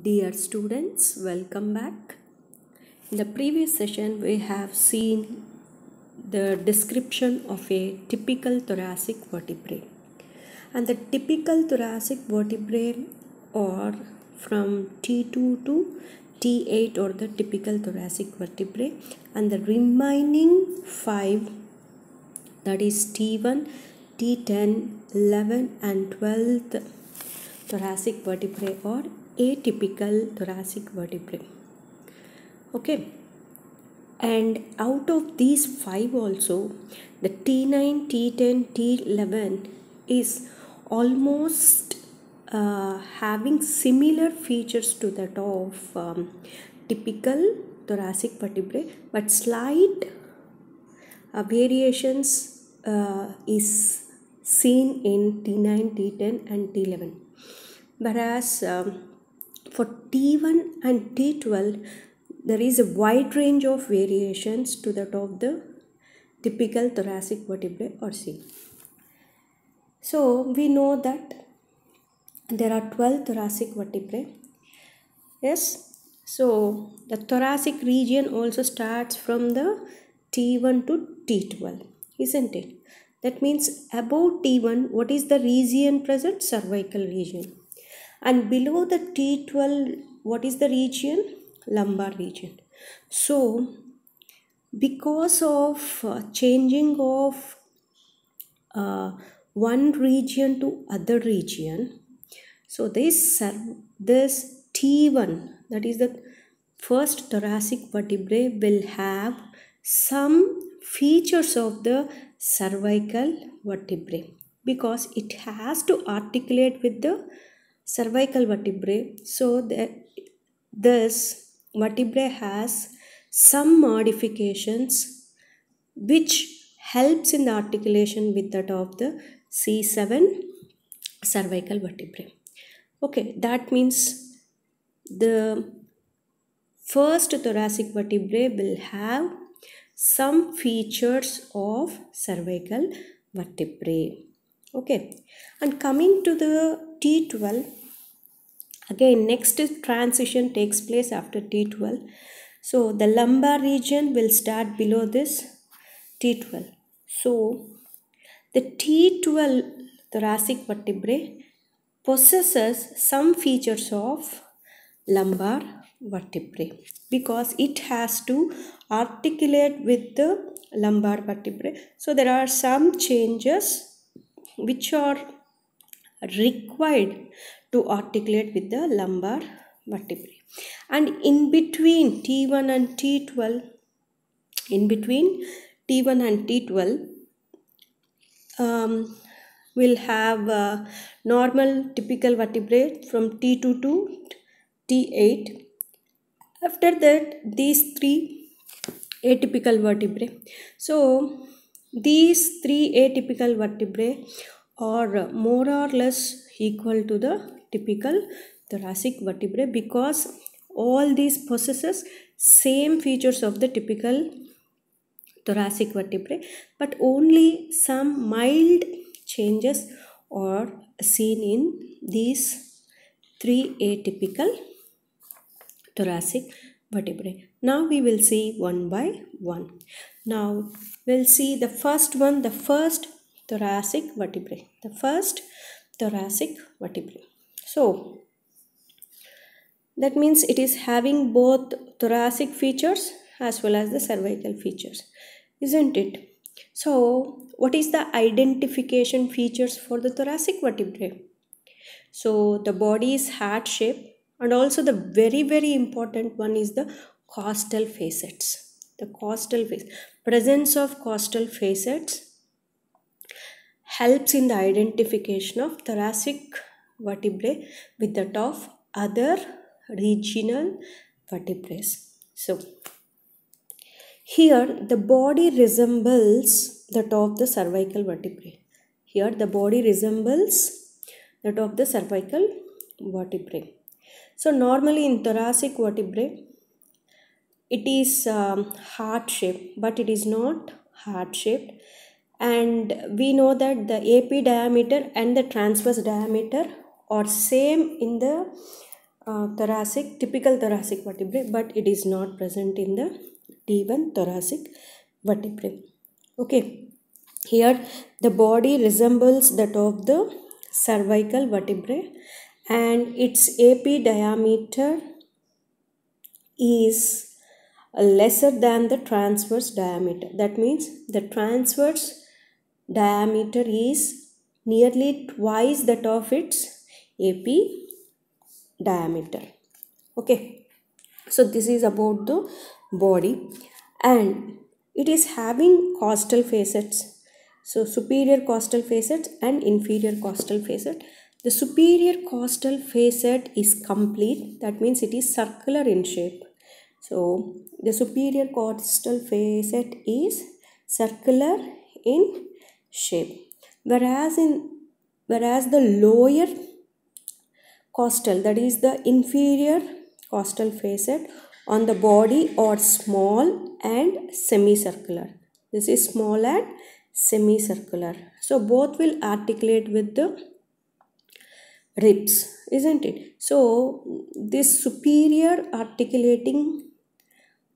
Dear students, welcome back. In the previous session, we have seen the description of a typical thoracic vertebrae. And the typical thoracic vertebrae are from T2 to T8 or the typical thoracic vertebrae and the remaining 5 that is T1, T10, 11 and 12th thoracic vertebrae are atypical thoracic vertebrae okay and out of these five also the t9 t10 t11 is almost uh, having similar features to that of um, typical thoracic vertebrae but slight uh, variations uh, is seen in t9 t10 and t11 whereas um, for T1 and T12, there is a wide range of variations to that of the typical thoracic vertebrae or C. So we know that there are 12 thoracic vertebrae. Yes, so the thoracic region also starts from the T1 to T12, isn't it? That means above T1, what is the region present? Cervical region and below the T12 what is the region lumbar region so because of uh, changing of uh, one region to other region so this this T1 that is the first thoracic vertebrae will have some features of the cervical vertebrae because it has to articulate with the cervical vertebrae. So that this vertebrae has some modifications which helps in the articulation with that of the C7 cervical vertebrae. Okay, that means the first thoracic vertebrae will have some features of cervical vertebrae. Okay, and coming to the T12, Again, next transition takes place after T12. So the lumbar region will start below this T12. So the T12 thoracic vertebrae possesses some features of lumbar vertebrae because it has to articulate with the lumbar vertebrae. So there are some changes which are required to articulate with the lumbar vertebrae. And in between T1 and T12, in between T1 and T12, um, will have a normal typical vertebrae from T2 to T8. After that, these three atypical vertebrae. So, these three atypical vertebrae are more or less equal to the typical thoracic vertebrae because all these possesses same features of the typical thoracic vertebrae but only some mild changes are seen in these three atypical thoracic vertebrae. Now we will see one by one. Now we'll see the first one, the first thoracic vertebrae. The first thoracic vertebrae. So that means it is having both thoracic features as well as the cervical features, isn't it? So what is the identification features for the thoracic vertebrae? So the body is heart shape and also the very very important one is the costal facets the costal face presence of costal facets helps in the identification of thoracic vertebrae with that of other regional vertebrae. So, here the body resembles that of the cervical vertebrae. Here the body resembles that of the cervical vertebrae. So normally in thoracic vertebrae, it is um, heart shaped, but it is not heart shaped. And we know that the AP diameter and the transverse diameter or same in the uh, thoracic typical thoracic vertebrae but it is not present in the t1 thoracic vertebrae okay here the body resembles that of the cervical vertebrae and its ap diameter is lesser than the transverse diameter that means the transverse diameter is nearly twice that of its AP diameter okay so this is about the body and it is having costal facets so superior costal facet and inferior costal facet the superior costal facet is complete that means it is circular in shape so the superior costal facet is circular in shape whereas in whereas the lower costal that is the inferior costal facet on the body are small and semicircular. This is small and semicircular. So both will articulate with the ribs, isn't it? So this superior articulating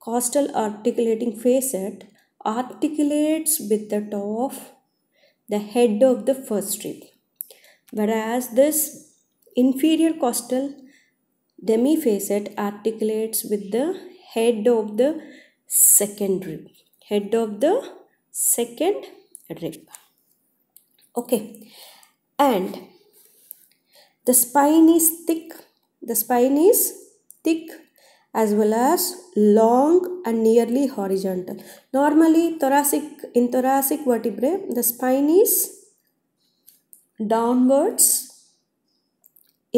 costal articulating facet articulates with the top of the head of the first rib. Whereas this Inferior costal facet articulates with the head of the second rib. Head of the second rib. Okay. And the spine is thick. The spine is thick as well as long and nearly horizontal. Normally thoracic in thoracic vertebrae the spine is downwards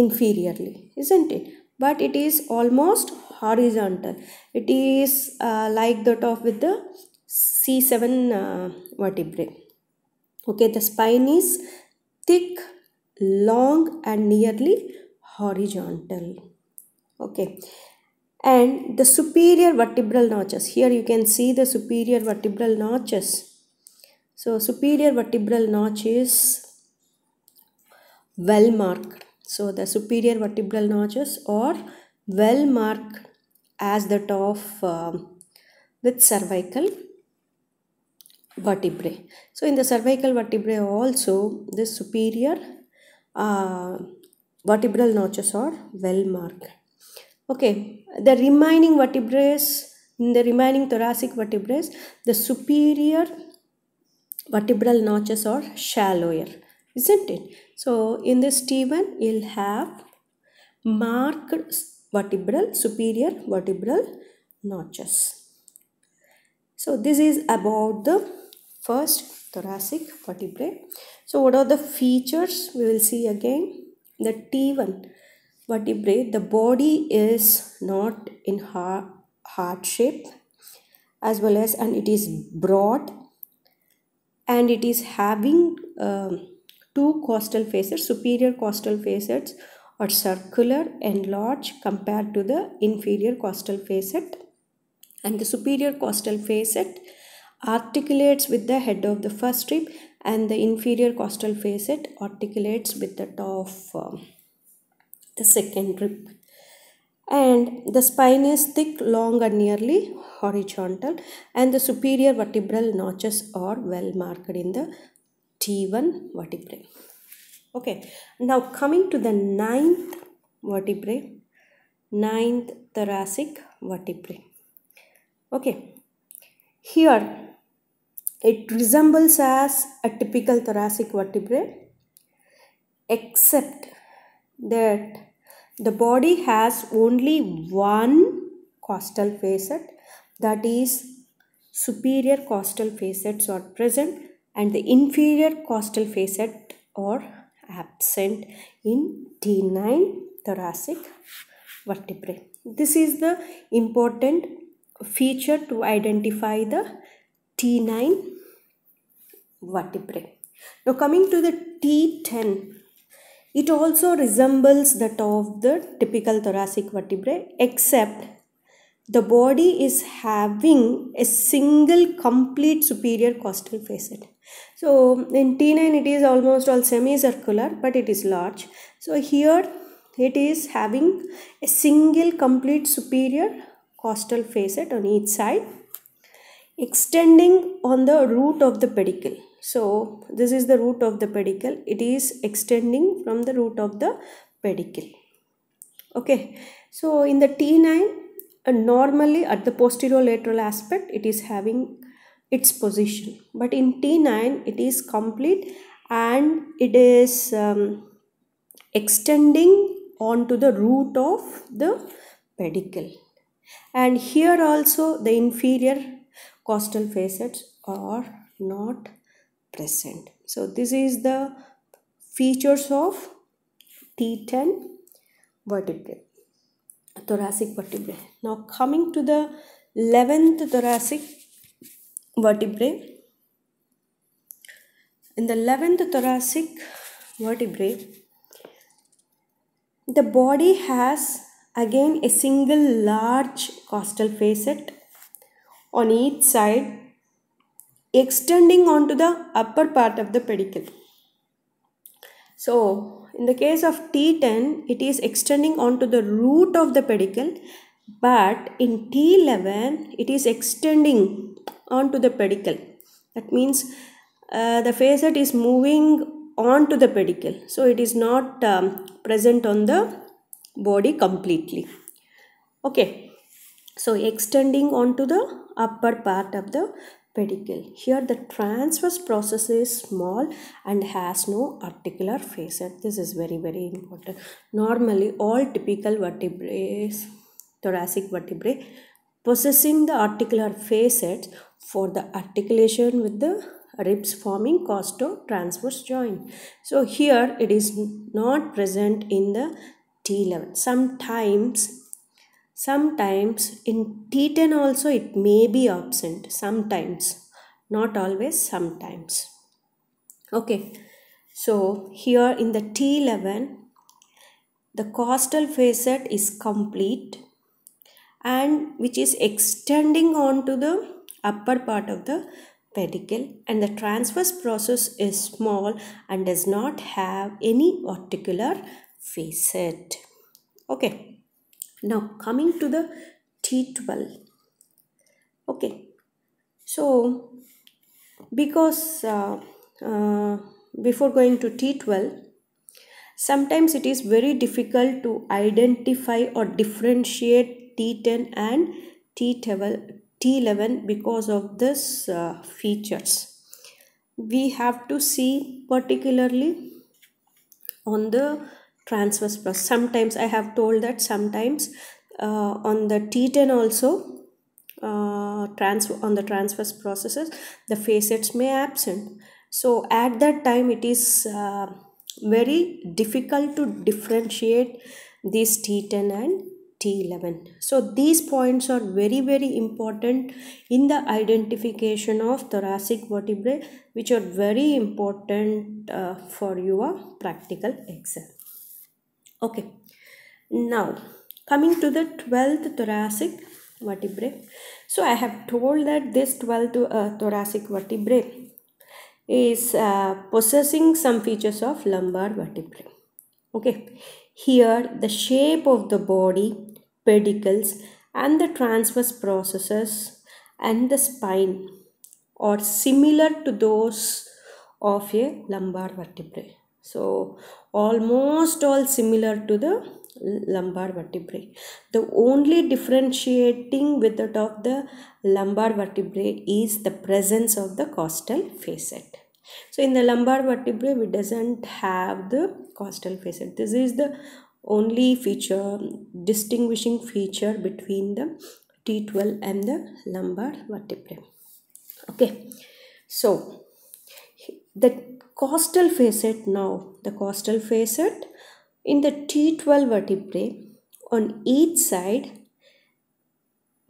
inferiorly isn't it but it is almost horizontal it is uh, like that of with the c7 uh, vertebrae okay the spine is thick long and nearly horizontal okay and the superior vertebral notches here you can see the superior vertebral notches so superior vertebral notch is well marked so the superior vertebral notches are well marked as that of um, with cervical vertebrae. So in the cervical vertebrae also this superior uh, vertebral notches are well marked. Okay, the remaining vertebrae, in the remaining thoracic vertebrae, the superior vertebral notches are shallower isn't it so in this t1 you'll have marked vertebral superior vertebral notches so this is about the first thoracic vertebrae so what are the features we will see again the t1 vertebrae the body is not in heart, shape as well as and it is broad and it is having um, two costal facets, superior costal facets are circular and large compared to the inferior costal facet and the superior costal facet articulates with the head of the first rib and the inferior costal facet articulates with the top of um, the second rib and the spine is thick long and nearly horizontal and the superior vertebral notches are well marked in the T1 vertebrae. Okay, now coming to the ninth vertebrae, ninth thoracic vertebrae. Okay, here it resembles as a typical thoracic vertebrae except that the body has only one costal facet that is superior costal facets are present and the inferior costal facet or absent in T9 thoracic vertebrae. This is the important feature to identify the T9 vertebrae. Now coming to the T10, it also resembles that of the typical thoracic vertebrae except the body is having a single complete superior costal facet. So in T9 it is almost all semicircular but it is large. So here it is having a single complete superior costal facet on each side extending on the root of the pedicle. So this is the root of the pedicle. It is extending from the root of the pedicle. Okay. So in the T9 uh, normally at the posterior lateral aspect it is having its position but in T9 it is complete and it is um, extending onto the root of the pedicle and here also the inferior costal facets are not present so this is the features of T10 vertebrae thoracic vertebrae now coming to the 11th thoracic vertebrae. In the 11th thoracic vertebrae, the body has again a single large costal facet on each side extending onto the upper part of the pedicle. So, in the case of T10, it is extending onto the root of the pedicle but in T11 it is extending onto the pedicle that means uh, the facet is moving onto the pedicle so it is not um, present on the body completely okay so extending onto the upper part of the pedicle here the transverse process is small and has no articular facet this is very very important normally all typical vertebrae thoracic vertebrae possessing the articular facets for the articulation with the ribs forming costo-transverse joint. So here it is not present in the T11. Sometimes sometimes in T10 also it may be absent sometimes not always sometimes okay so here in the T11 the costal facet is complete and which is extending on to the upper part of the pedicle and the transverse process is small and does not have any articular facet. Okay. Now coming to the T12. Okay. So because uh, uh, before going to T12, sometimes it is very difficult to identify or differentiate T10 and T11 because of this uh, features. We have to see particularly on the transverse plus. Sometimes I have told that sometimes uh, on the T10 also uh, trans on the transverse processes the facets may absent. So at that time it is uh, very difficult to differentiate these T10 and T11. So these points are very very important in the identification of thoracic vertebrae which are very important uh, for your practical exam. Okay. Now coming to the 12th thoracic vertebrae. So I have told that this 12th uh, thoracic vertebrae is uh, possessing some features of lumbar vertebrae. Okay. Here the shape of the body pedicles and the transverse processes and the spine are similar to those of a lumbar vertebrae. So almost all similar to the lumbar vertebrae. The only differentiating with that of the lumbar vertebrae is the presence of the costal facet. So in the lumbar vertebrae we doesn't have the costal facet. This is the only feature distinguishing feature between the T12 and the lumbar vertebrae okay so the costal facet now the costal facet in the T12 vertebrae on each side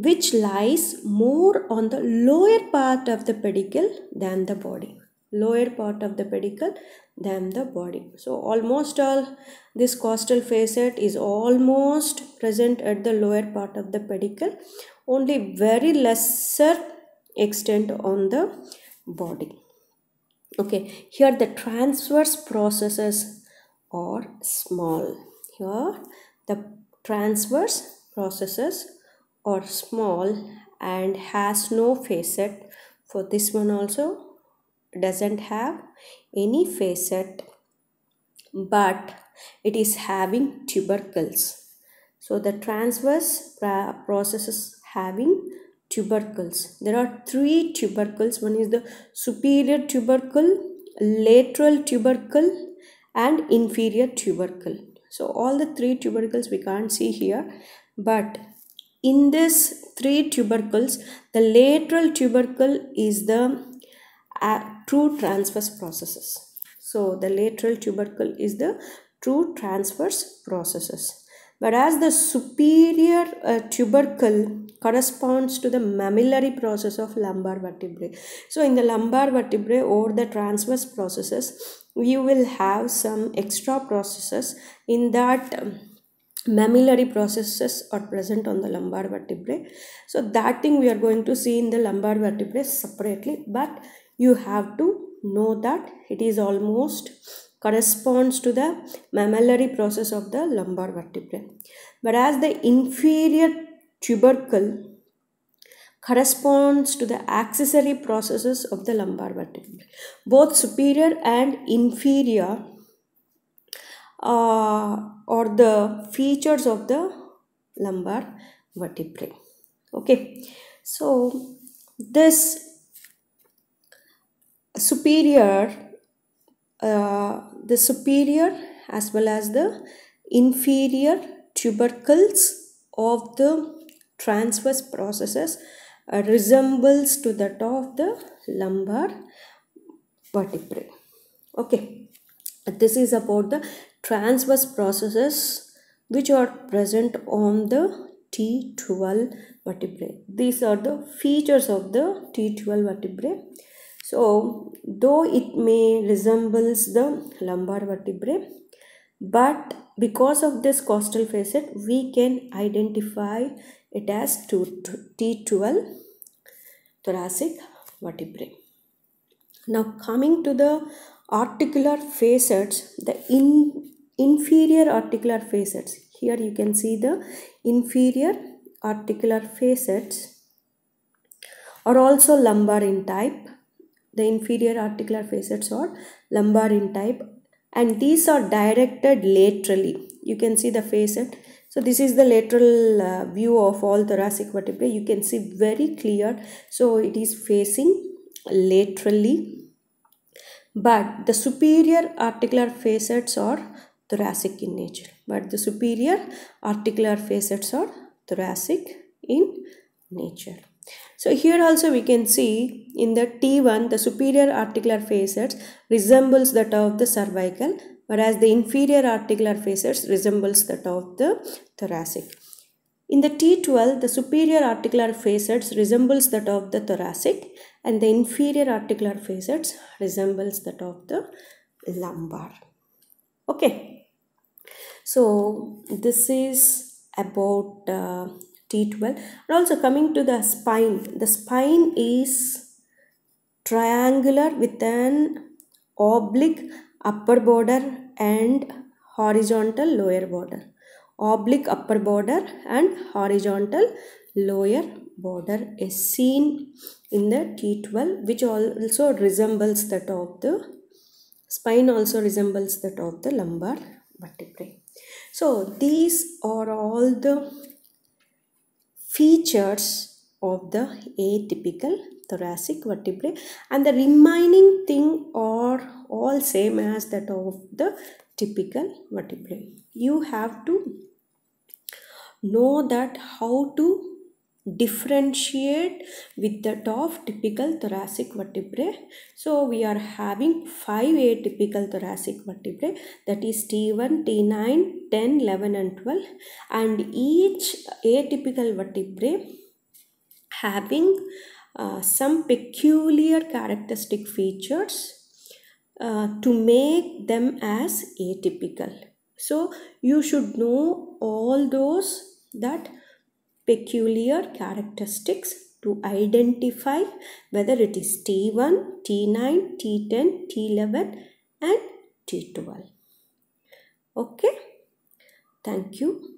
which lies more on the lower part of the pedicle than the body lower part of the pedicle than the body so almost all this costal facet is almost present at the lower part of the pedicle only very lesser extent on the body okay here the transverse processes are small here the transverse processes are small and has no facet for this one also doesn't have any facet but it is having tubercles. So the transverse processes having tubercles. There are three tubercles. One is the superior tubercle, lateral tubercle and inferior tubercle. So all the three tubercles we can't see here but in this three tubercles the lateral tubercle is the true transverse processes. So the lateral tubercle is the true transverse processes. Whereas the superior uh, tubercle corresponds to the mammillary process of lumbar vertebrae. So in the lumbar vertebrae or the transverse processes, you will have some extra processes in that um, mammillary processes are present on the lumbar vertebrae. So that thing we are going to see in the lumbar vertebrae separately. But you have to know that it is almost corresponds to the mammillary process of the lumbar vertebrae whereas the inferior tubercle corresponds to the accessory processes of the lumbar vertebrae both superior and inferior uh, are the features of the lumbar vertebrae okay so this superior uh, the superior as well as the inferior tubercles of the transverse processes uh, resembles to that of the lumbar vertebrae okay this is about the transverse processes which are present on the T12 vertebrae. These are the features of the T12 vertebrae. So, though it may resembles the lumbar vertebrae, but because of this costal facet, we can identify it as T12 thoracic vertebrae. Now coming to the articular facets, the in, inferior articular facets. Here you can see the inferior articular facets are also lumbar in type the inferior articular facets are lumbar in type and these are directed laterally. You can see the facet. So this is the lateral uh, view of all thoracic vertebrae. You can see very clear. So it is facing laterally. But the superior articular facets are thoracic in nature. But the superior articular facets are thoracic in nature. So here also we can see in the T1 the superior articular facets resembles that of the cervical whereas the inferior articular facets resembles that of the thoracic. In the T12, the superior articular facets resembles that of the thoracic and the inferior articular facets resembles that of the lumbar. Okay. So, this is about uh, T12 and also coming to the spine the spine is triangular with an oblique upper border and horizontal lower border oblique upper border and horizontal lower border is seen in the T12 which also resembles that of the spine also resembles that of the lumbar vertebrae. So these are all the features of the atypical thoracic vertebrae and the remaining thing are all same as that of the typical vertebrae. You have to know that how to differentiate with that of typical thoracic vertebrae. So we are having 5 atypical thoracic vertebrae that is T1, T9, 10, 11 and 12 and each atypical vertebrae having uh, some peculiar characteristic features uh, to make them as atypical. So you should know all those that peculiar characteristics to identify whether it is T1, T9, T10, T11 and T12. Okay. Thank you.